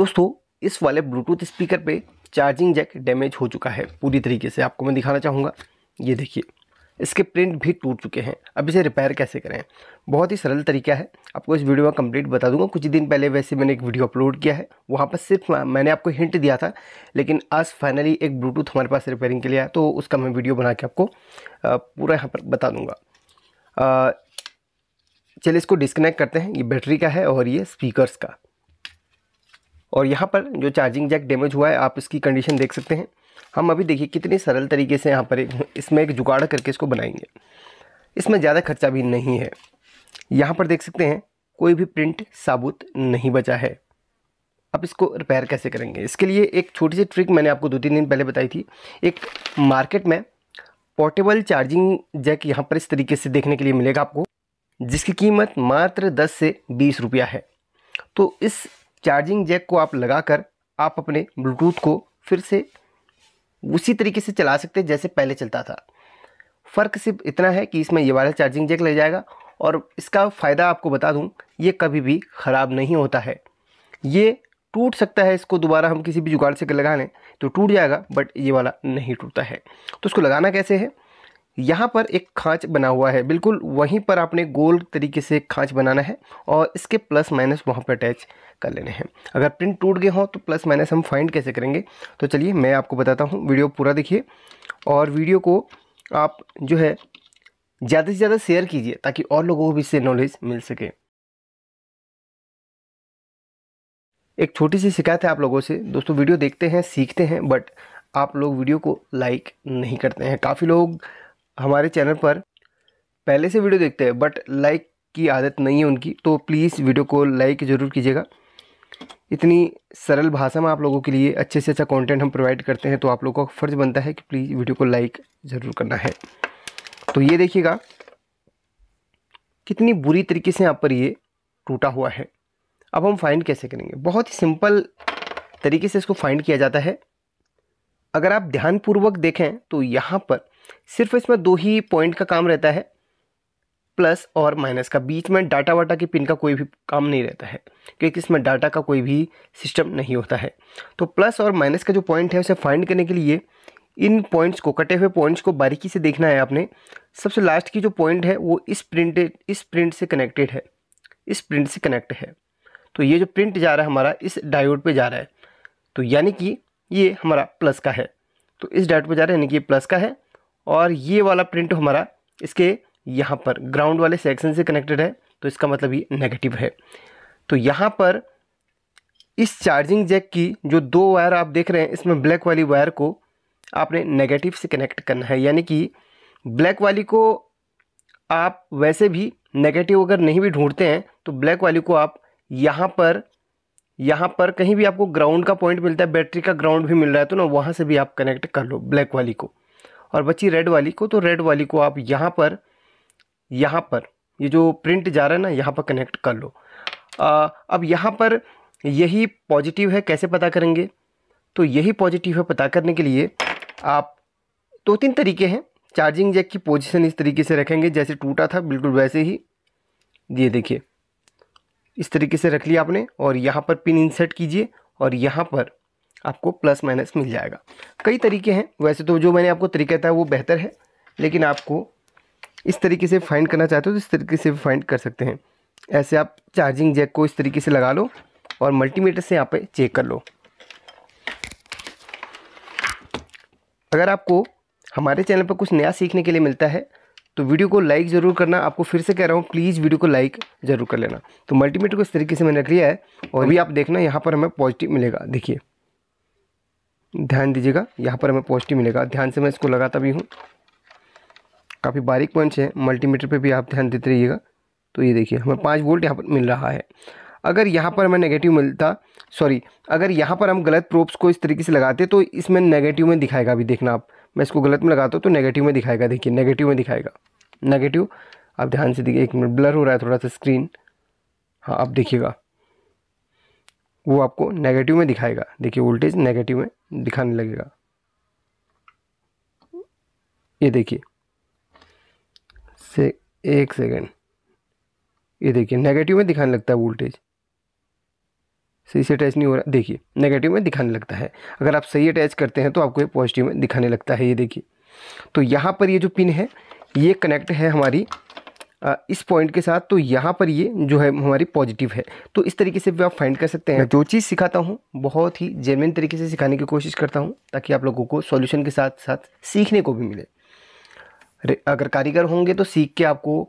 दोस्तों इस वाले ब्लूटूथ स्पीकर पे चार्जिंग जैक डैमेज हो चुका है पूरी तरीके से आपको मैं दिखाना चाहूँगा ये देखिए इसके प्रिंट भी टूट चुके हैं अब इसे रिपेयर कैसे करें बहुत ही सरल तरीका है आपको इस वीडियो में कंप्लीट बता दूंगा कुछ दिन पहले वैसे मैंने एक वीडियो अपलोड किया है वहाँ पर सिर्फ मैंने आपको हिंट दिया था लेकिन आज फाइनली एक ब्लूटूथ हमारे पास रिपेयरिंग के लिए आया तो उसका मैं वीडियो बना के आपको पूरा यहाँ पर बता दूँगा चलिए इसको डिस्कनेक्ट करते हैं ये बैटरी का है और ये स्पीकरस का और यहाँ पर जो चार्जिंग जैक डैमेज हुआ है आप इसकी कंडीशन देख सकते हैं हम अभी देखिए कितने सरल तरीके से यहाँ पर एक इसमें एक जुगाड़ करके इसको बनाएंगे इसमें ज़्यादा खर्चा भी नहीं है यहाँ पर देख सकते हैं कोई भी प्रिंट साबुत नहीं बचा है अब इसको रिपेयर कैसे करेंगे इसके लिए एक छोटी सी ट्रिक मैंने आपको दो तीन दिन पहले बताई थी एक मार्केट में पोर्टेबल चार्जिंग जैक यहाँ पर इस तरीके से देखने के लिए मिलेगा आपको जिसकी कीमत मात्र 10 से 20 रुपया है तो इस चार्जिंग जैक को आप लगाकर आप अपने ब्लूटूथ को फिर से उसी तरीके से चला सकते जैसे पहले चलता था फ़र्क सिर्फ इतना है कि इसमें ये वाला चार्जिंग जैक लग जाएगा और इसका फ़ायदा आपको बता दूं ये कभी भी ख़राब नहीं होता है ये टूट सकता है इसको दोबारा हम किसी भी जुगाड़ से लगा लें तो टूट जाएगा बट ये वाला नहीं टूटता है तो इसको लगाना कैसे है यहाँ पर एक खाँच बना हुआ है बिल्कुल वहीं पर आपने गोल तरीके से खाँच बनाना है और इसके प्लस माइनस वहाँ पर अटैच कर लेने हैं अगर प्रिंट टूट गए हों तो प्लस माइनस हम फाइंड कैसे करेंगे तो चलिए मैं आपको बताता हूँ वीडियो पूरा देखिए और वीडियो को आप जो है ज़्यादा से ज़्यादा शेयर कीजिए ताकि और लोगों को भी इससे नॉलेज मिल सके एक छोटी सी शिकायत है आप लोगों से दोस्तों वीडियो देखते हैं सीखते हैं बट आप लोग वीडियो को लाइक नहीं करते हैं काफ़ी लोग हमारे चैनल पर पहले से वीडियो देखते हैं बट लाइक की आदत नहीं है उनकी तो प्लीज़ वीडियो को लाइक ज़रूर कीजिएगा इतनी सरल भाषा में आप लोगों के लिए अच्छे से अच्छा कंटेंट हम प्रोवाइड करते हैं तो आप लोगों का फ़र्ज़ बनता है कि प्लीज़ वीडियो को लाइक ज़रूर करना है तो ये देखिएगा कितनी बुरी तरीके से यहाँ पर ये टूटा हुआ है अब हम फाइंड कैसे करेंगे बहुत ही सिंपल तरीके से इसको फाइंड किया जाता है अगर आप ध्यानपूर्वक देखें तो यहाँ पर सिर्फ इसमें दो ही पॉइंट का काम रहता है प्लस और माइनस का बीच में डाटा वाटा की पिन का कोई भी काम नहीं रहता है क्योंकि इसमें डाटा का कोई भी सिस्टम नहीं होता है तो प्लस और माइनस का जो पॉइंट है उसे फाइंड करने के लिए इन पॉइंट्स को कटे हुए पॉइंट्स को बारीकी से देखना है आपने सबसे लास्ट की जो पॉइंट है वो इस प्रिंटेड इस प्रिंट से कनेक्टेड है इस प्रिंट से कनेक्ट है तो ये जो प्रिंट जा रहा है हमारा इस डायोड पे जा रहा है तो यानी कि ये हमारा प्लस का है तो इस डायोड पे जा रहा है यानी कि ये प्लस का है और ये वाला प्रिंट हमारा इसके यहाँ पर ग्राउंड वाले सेक्शन से कनेक्टेड है तो इसका मतलब ये नेगेटिव है तो यहाँ पर इस चार्जिंग जैक की जो दो वायर आप देख रहे हैं इसमें ब्लैक वाली वायर को आपने नेगेटिव से कनेक्ट करना है यानी कि ब्लैक वाली को आप वैसे भी नेगेटिव अगर नहीं भी ढूंढते हैं तो ब्लैक वाली को आप यहाँ पर यहाँ पर कहीं भी आपको ग्राउंड का पॉइंट मिलता है बैटरी का ग्राउंड भी मिल रहा है तो ना वहाँ से भी आप कनेक्ट कर लो ब्लैक वाली को और बची रेड वाली को तो रेड वाली को आप यहाँ पर यहाँ पर ये जो प्रिंट जा रहा है ना यहाँ पर कनेक्ट कर लो आ, अब यहाँ पर यही पॉजिटिव है कैसे पता करेंगे तो यही पॉजिटिव है पता करने के लिए आप दो तीन तरीके हैं चार्जिंग जैक की पोजीशन इस तरीके से रखेंगे जैसे टूटा था बिल्कुल वैसे ही ये देखिए इस तरीके से रख लिया आपने और यहाँ पर पिन इंसर्ट कीजिए और यहाँ पर आपको प्लस माइनस मिल जाएगा कई तरीके हैं वैसे तो जो मैंने आपको तरीका था वो बेहतर है लेकिन आपको इस तरीके से फाइंड करना चाहते हो तो इस तरीके से फाइंड कर सकते हैं ऐसे आप चार्जिंग जैक को इस तरीके से लगा लो और मल्टीमीटर से यहाँ पे चेक कर लो अगर आपको हमारे चैनल पर कुछ नया सीखने के लिए मिलता है तो वीडियो को लाइक ज़रूर करना आपको फिर से कह रहा हूँ प्लीज़ वीडियो को लाइक ज़रूर कर लेना तो मल्टीमीटर को इस तरीके से मैंने रख लिया है और भी आप देखना यहाँ पर हमें पॉजिटिव मिलेगा देखिए ध्यान दीजिएगा यहाँ पर हमें पॉजिटिव मिलेगा ध्यान से मैं इसको लगाता भी हूँ काफ़ी बारीक पॉइंट्स हैं मल्टीमीटर पे भी आप ध्यान देते रहिएगा तो ये देखिए हमें पाँच वोल्ट यहाँ पर मिल रहा है अगर यहाँ पर हमें नेगेटिव मिलता सॉरी अगर यहाँ पर हम गलत प्रोप्स को इस तरीके से लगाते तो इसमें नेगेटिव में दिखाएगा अभी देखना आप मैं इसको गलत में लगाता हूँ तो नेगेटिव में दिखाएगा देखिए नेगेटिव में दिखाएगा नेगेटिव आप ध्यान से देखिए एक मिनट ब्लर हो रहा है थोड़ा सा स्क्रीन हाँ आप देखिएगा वो आपको नेगेटिव में दिखाएगा देखिए वोल्टेज नेगेटिव में दिखाने लगेगा ये देखिए से एक सेकेंड ये देखिए नेगेटिव में दिखाने लगता है वोल्टेज सही से अटैच नहीं हो रहा देखिए नेगेटिव में दिखाने लगता है अगर आप सही अटैच करते हैं तो आपको ये पॉजिटिव में दिखाने लगता है ये देखिए तो यहाँ पर ये जो पिन है ये कनेक्ट है हमारी इस पॉइंट के साथ तो यहाँ पर ये जो है हमारी पॉजिटिव है तो इस तरीके से भी आप फाइंड कर सकते हैं जो चीज़ सिखाता हूँ बहुत ही जेनविन तरीके से सिखाने की कोशिश करता हूँ ताकि आप लोगों को सॉल्यूशन के साथ साथ सीखने को भी मिले अगर कारीगर होंगे तो सीख के आपको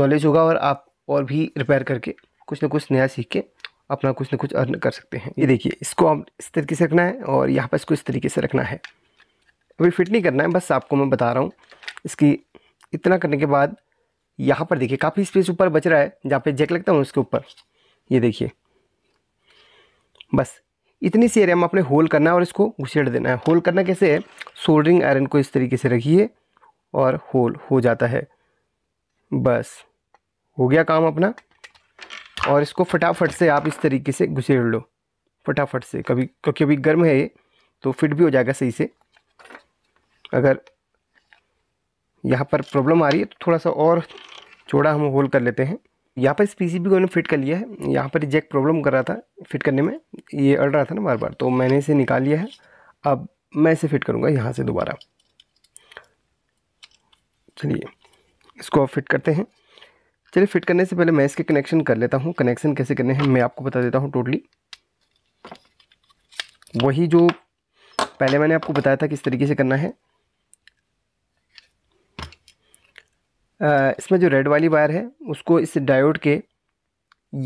नॉलेज होगा और आप और भी रिपेयर करके कुछ ना कुछ नया सीख के अपना कुछ ना कुछ अर्न कर सकते हैं ये देखिए इसको आप इस तरीके से रखना है और यहाँ पर इसको इस तरीके से रखना है अभी फिट नहीं करना है बस आपको मैं बता रहा हूँ इसकी इतना करने के बाद यहाँ पर देखिए काफ़ी स्पेस ऊपर बच रहा है जहाँ पे जैक लगता है उसके ऊपर ये देखिए बस इतनी सी एरिया में आपने होल करना है और इसको घुसेड़ देना है होल करना कैसे है सोल्डरिंग आयरन को इस तरीके से रखिए और होल हो जाता है बस हो गया काम अपना और इसको फटाफट से आप इस तरीके से घुसेड़ लो फटाफट से कभी क्योंकि अभी गर्म है ये तो फिट भी हो जाएगा सही से अगर यहाँ पर प्रॉब्लम आ रही है तो थोड़ा सा और चौड़ा हम होल कर लेते हैं यहाँ पर इस पीसीबी को मैंने फिट कर लिया है यहाँ पर जैक प्रॉब्लम कर रहा था फिट करने में ये अड़ रहा था ना बार बार तो मैंने इसे निकाल लिया है अब मैं इसे फिट करूँगा यहाँ से दोबारा चलिए इसको आप फिट करते हैं चलिए फिट करने से पहले मैं इसके कनेक्शन कर लेता हूँ कनेक्शन कैसे करने हैं मैं आपको बता देता हूँ टोटली वही जो पहले मैंने आपको बताया था किस तरीके से करना है आ, इसमें जो रेड वाली वायर है उसको इस डायोड के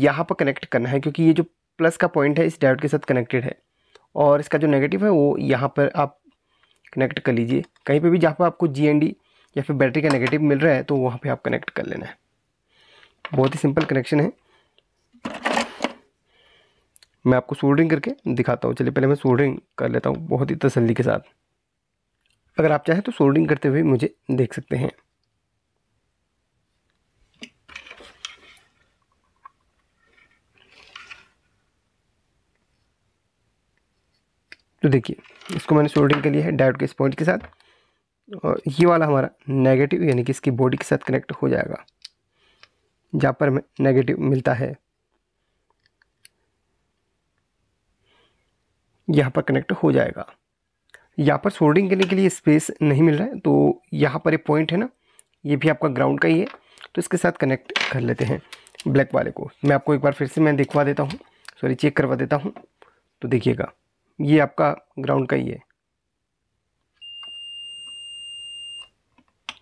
यहाँ पर कनेक्ट करना है क्योंकि ये जो प्लस का पॉइंट है इस डायोड के साथ कनेक्टेड है और इसका जो नेगेटिव है वो यहाँ पर आप कनेक्ट कर लीजिए कहीं पे भी जहाँ पर आपको जी एन डी या फिर बैटरी का नेगेटिव मिल रहा है तो वहाँ पे आप कनेक्ट कर लेना है बहुत ही सिंपल कनेक्शन है मैं आपको सोल्डरिंग करके दिखाता हूँ चलिए पहले मैं सोल्डरिंग कर लेता हूँ बहुत ही तसल्ली के साथ अगर आप चाहें तो सोल्डरिंग करते हुए मुझे देख सकते हैं तो देखिए इसको मैंने सोल्डरिंग के लिए है डायोड के इस पॉइंट के साथ और ये वाला हमारा नेगेटिव यानी कि इसकी बॉडी के साथ कनेक्ट हो जाएगा जहाँ पर हमें नेगेटिव मिलता है यहाँ पर कनेक्ट हो जाएगा यहाँ पर सोल्डिंग करने के लिए स्पेस नहीं मिल रहा है तो यहाँ पर ये पॉइंट है ना ये भी आपका ग्राउंड का ही है तो इसके साथ कनेक्ट कर लेते हैं ब्लैक वाले को मैं आपको एक बार फिर से मैं दिखवा देता हूँ सॉरी चेक करवा देता हूँ तो देखिएगा ये आपका ग्राउंड का ही है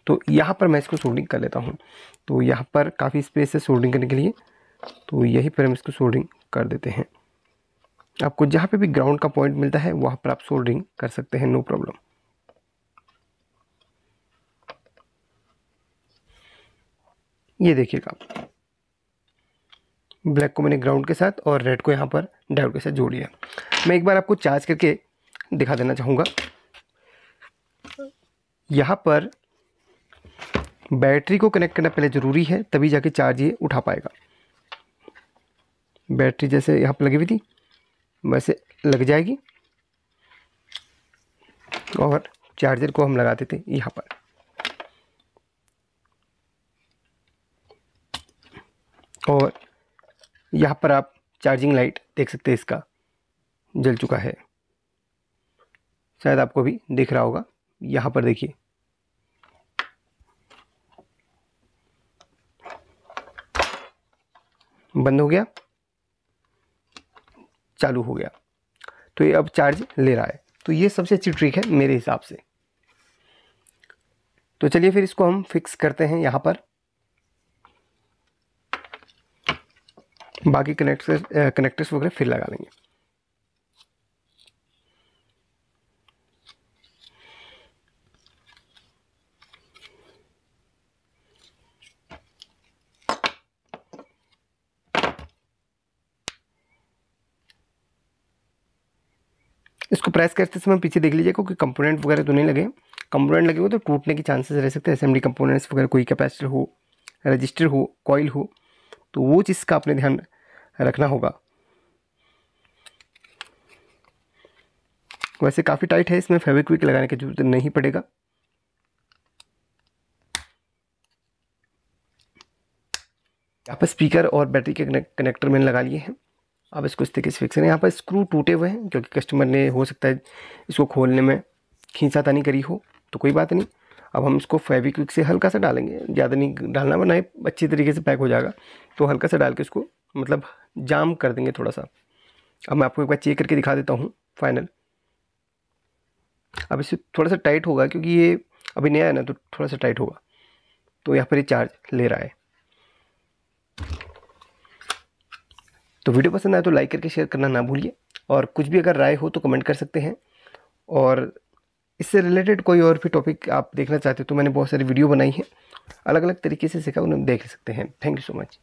तो यहाँ पर मैं इसको सोल्डिंग कर लेता हूँ तो यहाँ पर काफ़ी स्पेस है सोल्डिंग करने के लिए तो यहीं पर हम इसको सोल्डिंग कर देते हैं आपको जहाँ पे भी ग्राउंड का पॉइंट मिलता है वहाँ पर आप सोल्डिंग कर सकते हैं नो प्रॉब्लम ये देखिएगा आप ब्लैक को मैंने ग्राउंड के साथ और रेड को यहाँ पर डायोड के साथ जोड़ लिया मैं एक बार आपको चार्ज करके दिखा देना चाहूँगा यहाँ पर बैटरी को कनेक्ट करना पहले ज़रूरी है तभी जाके चार्ज ये उठा पाएगा बैटरी जैसे यहाँ पर लगी हुई थी वैसे लग जाएगी और चार्जर को हम लगा देते यहाँ पर और यहाँ पर आप चार्जिंग लाइट देख सकते हैं इसका जल चुका है शायद आपको भी दिख रहा होगा यहाँ पर देखिए बंद हो गया चालू हो गया तो ये अब चार्ज ले रहा है तो ये सबसे अच्छी ट्रिक है मेरे हिसाब से तो चलिए फिर इसको हम फिक्स करते हैं यहाँ पर बाकी कनेक्टर्स कनेक्टर्स वगैरह फिर लगा लेंगे इसको प्रेस करते समय पीछे देख लीजिए क्योंकि कंपोनेंट वगैरह तो नहीं लगे कंपोनेंट लगे हुए तो टूटने के चांसेस रह सकते हैं असेंबली कंपोनेंट्स वगैरह कोई कैपेसिटर हो रजिस्टर हो कॉयल हो तो वो चीज़ का आपने ध्यान रखना होगा वैसे काफ़ी टाइट है इसमें फेविक्विक लगाने की जरूरत नहीं पड़ेगा यहाँ पर स्पीकर और बैटरी के कनेक्टर मैंने लगा लिए हैं आप इसको इस तरीके से फिक्स करें यहाँ पर स्क्रू टूटे हुए हैं क्योंकि कस्टमर ने हो सकता है इसको खोलने में खींचातानी करी हो तो कोई बात नहीं अब हम इसको फेविक्विक से हल्का सा डालेंगे ज़्यादा नहीं डालना वरना अच्छी तरीके से पैक हो जाएगा तो हल्का सा डाल के इसको मतलब जाम कर देंगे थोड़ा सा अब मैं आपको एक बार चेक करके दिखा देता हूँ फाइनल अब इसे थोड़ा सा टाइट होगा क्योंकि ये अभी नया है ना तो थोड़ा सा टाइट होगा तो यहाँ पर ये चार्ज ले रहा है तो वीडियो पसंद आए तो लाइक करके शेयर करना ना भूलिए और कुछ भी अगर राय हो तो कमेंट कर सकते हैं और इससे रिलेटेड कोई और भी टॉपिक आप देखना चाहते हो तो मैंने बहुत सारी वीडियो बनाई है अलग अलग तरीके से सिखा उन्हें देख सकते हैं थैंक यू सो मच